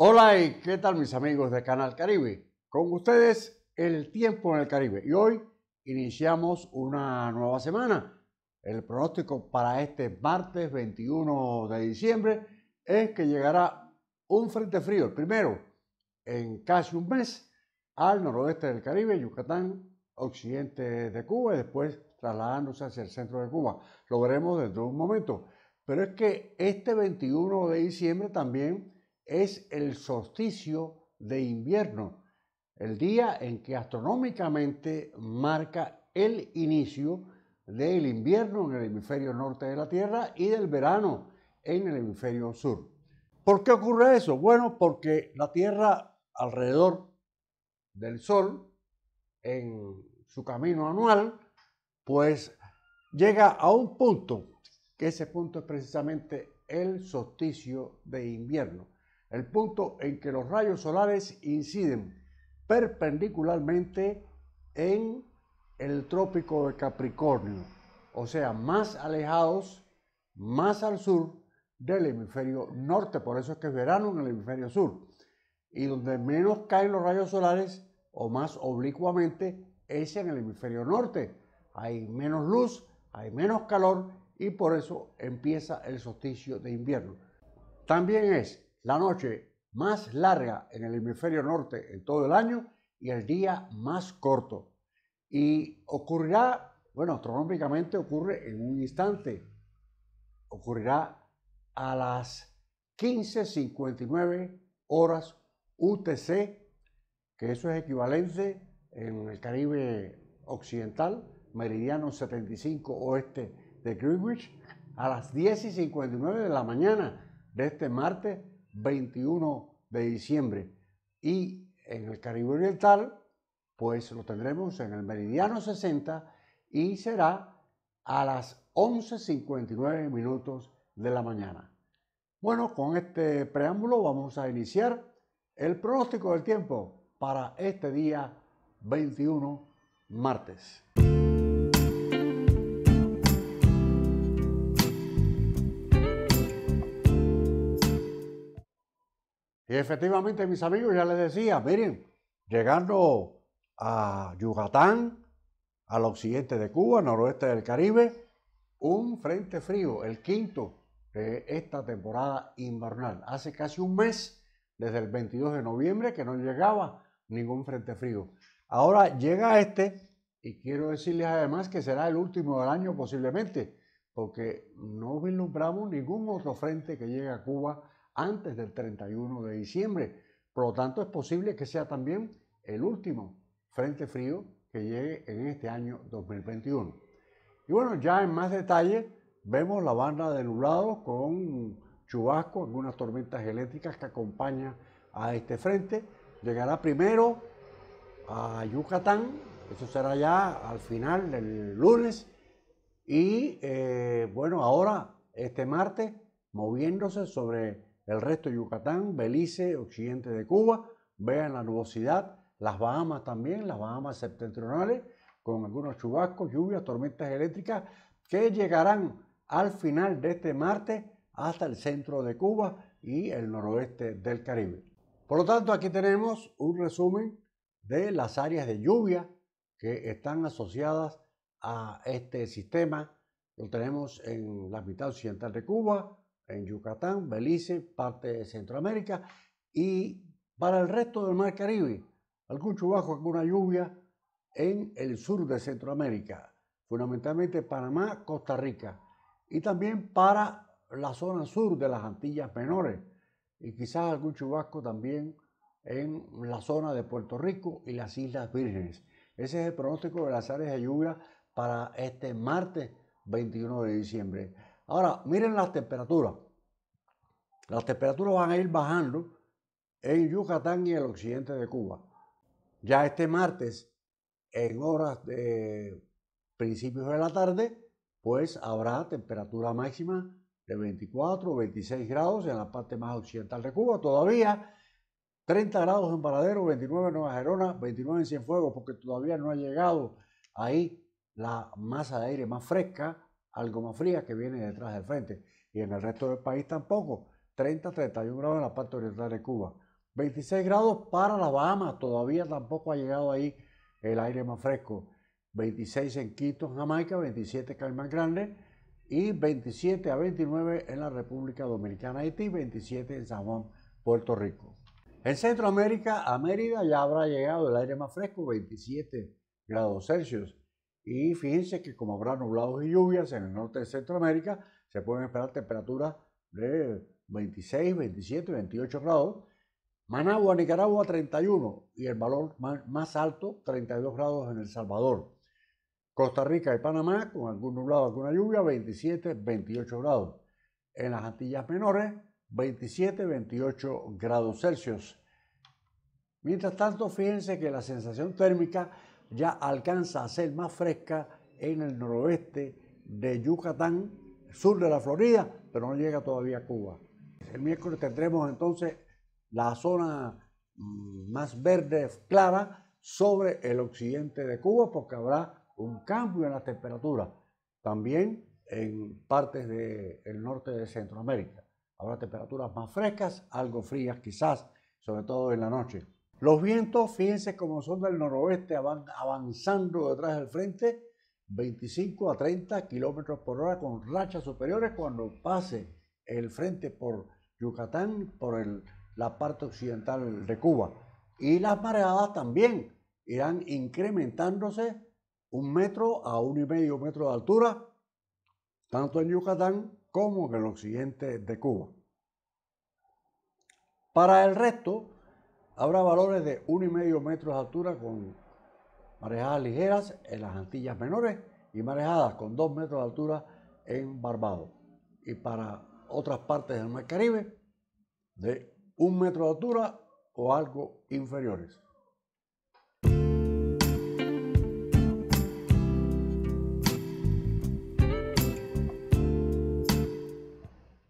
Hola y qué tal mis amigos de Canal Caribe. Con ustedes el tiempo en el Caribe y hoy iniciamos una nueva semana. El pronóstico para este martes 21 de diciembre es que llegará un frente frío, el primero en casi un mes, al noroeste del Caribe, Yucatán, occidente de Cuba y después trasladándose hacia el centro de Cuba. Lo veremos dentro de un momento. Pero es que este 21 de diciembre también es el solsticio de invierno, el día en que astronómicamente marca el inicio del invierno en el hemisferio norte de la Tierra y del verano en el hemisferio sur. ¿Por qué ocurre eso? Bueno, porque la Tierra alrededor del Sol, en su camino anual, pues llega a un punto, que ese punto es precisamente el solsticio de invierno el punto en que los rayos solares inciden perpendicularmente en el trópico de Capricornio, o sea, más alejados, más al sur del hemisferio norte, por eso es que es verano en el hemisferio sur, y donde menos caen los rayos solares o más oblicuamente es en el hemisferio norte. Hay menos luz, hay menos calor y por eso empieza el solsticio de invierno. También es la noche más larga en el hemisferio norte en todo el año y el día más corto. Y ocurrirá, bueno, astronómicamente ocurre en un instante, ocurrirá a las 15.59 horas UTC, que eso es equivalente en el Caribe Occidental, meridiano 75 oeste de Greenwich, a las 10.59 de la mañana de este martes 21 de diciembre. Y en el Caribe Oriental, pues lo tendremos en el meridiano 60 y será a las 11.59 minutos de la mañana. Bueno, con este preámbulo vamos a iniciar el pronóstico del tiempo para este día 21 martes. Y efectivamente mis amigos ya les decía, miren, llegando a Yucatán, al occidente de Cuba, noroeste del Caribe, un frente frío, el quinto de esta temporada invernal. Hace casi un mes, desde el 22 de noviembre, que no llegaba ningún frente frío. Ahora llega este y quiero decirles además que será el último del año posiblemente, porque no vislumbramos ningún otro frente que llegue a Cuba antes del 31 de diciembre. Por lo tanto, es posible que sea también el último frente frío que llegue en este año 2021. Y bueno, ya en más detalle vemos la banda de nublados con chubascos, algunas tormentas eléctricas que acompañan a este frente. Llegará primero a Yucatán, eso será ya al final del lunes. Y eh, bueno, ahora, este martes, moviéndose sobre el resto de Yucatán, Belice, occidente de Cuba, vean la nubosidad, las Bahamas también, las Bahamas septentrionales, con algunos chubascos, lluvias, tormentas eléctricas que llegarán al final de este martes hasta el centro de Cuba y el noroeste del Caribe. Por lo tanto, aquí tenemos un resumen de las áreas de lluvia que están asociadas a este sistema. Lo tenemos en la mitad occidental de Cuba, en Yucatán, Belice, parte de Centroamérica y para el resto del Mar Caribe, algún chubasco, alguna lluvia en el sur de Centroamérica, fundamentalmente Panamá, Costa Rica y también para la zona sur de las Antillas Menores y quizás algún chubasco también en la zona de Puerto Rico y las Islas Vírgenes. Ese es el pronóstico de las áreas de lluvia para este martes 21 de diciembre. Ahora, miren las temperaturas. Las temperaturas van a ir bajando en Yucatán y el occidente de Cuba. Ya este martes, en horas de principios de la tarde, pues habrá temperatura máxima de 24 o 26 grados en la parte más occidental de Cuba todavía. 30 grados en Paradero, 29 en Nueva Gerona, 29 en Cienfuegos, porque todavía no ha llegado ahí la masa de aire más fresca algo más fría que viene detrás del frente. Y en el resto del país tampoco. 30, 31 grados en la parte oriental de Cuba. 26 grados para la Bahamas. Todavía tampoco ha llegado ahí el aire más fresco. 26 en Quito, Jamaica. 27 Caimán Grande. Y 27 a 29 en la República Dominicana, Haití. 27 en San Juan, Puerto Rico. En Centroamérica, a Mérida ya habrá llegado el aire más fresco, 27 grados Celsius. Y fíjense que como habrá nublados y lluvias en el norte de Centroamérica, se pueden esperar temperaturas de 26, 27, 28 grados. Managua, Nicaragua, 31 y el valor más alto, 32 grados en El Salvador. Costa Rica y Panamá, con algún nublado, alguna lluvia, 27, 28 grados. En las Antillas Menores, 27, 28 grados Celsius. Mientras tanto, fíjense que la sensación térmica ya alcanza a ser más fresca en el noroeste de Yucatán, sur de la Florida, pero no llega todavía a Cuba. El miércoles tendremos entonces la zona mm, más verde clara sobre el occidente de Cuba porque habrá un cambio en las temperaturas. También en partes del norte de Centroamérica. Habrá temperaturas más frescas, algo frías quizás, sobre todo en la noche. Los vientos, fíjense cómo son del noroeste, avanzando detrás del frente, 25 a 30 kilómetros por hora con rachas superiores cuando pase el frente por Yucatán, por la parte occidental de Cuba. Y las mareadas también irán incrementándose un metro a un y medio metro de altura, tanto en Yucatán como en el occidente de Cuba. Para el resto, Habrá valores de 1,5 metros de altura con marejadas ligeras en las Antillas Menores y marejadas con 2 metros de altura en Barbados. Y para otras partes del Mar Caribe, de 1 metro de altura o algo inferiores.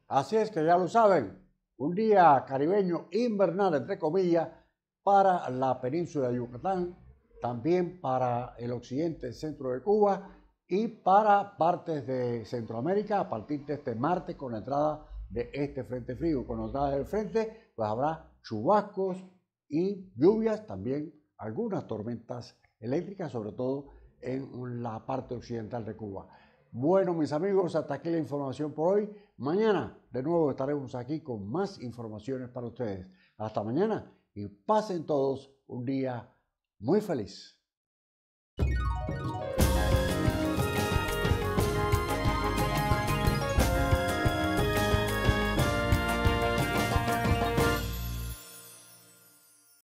Así es que ya lo saben, un día caribeño invernal, entre comillas, para la península de Yucatán, también para el occidente, el centro de Cuba y para partes de Centroamérica a partir de este martes con la entrada de este frente frío. Con la entrada del frente, pues habrá chubascos y lluvias, también algunas tormentas eléctricas, sobre todo en la parte occidental de Cuba. Bueno, mis amigos, hasta aquí la información por hoy. Mañana de nuevo estaremos aquí con más informaciones para ustedes. Hasta mañana y pasen todos un día muy feliz.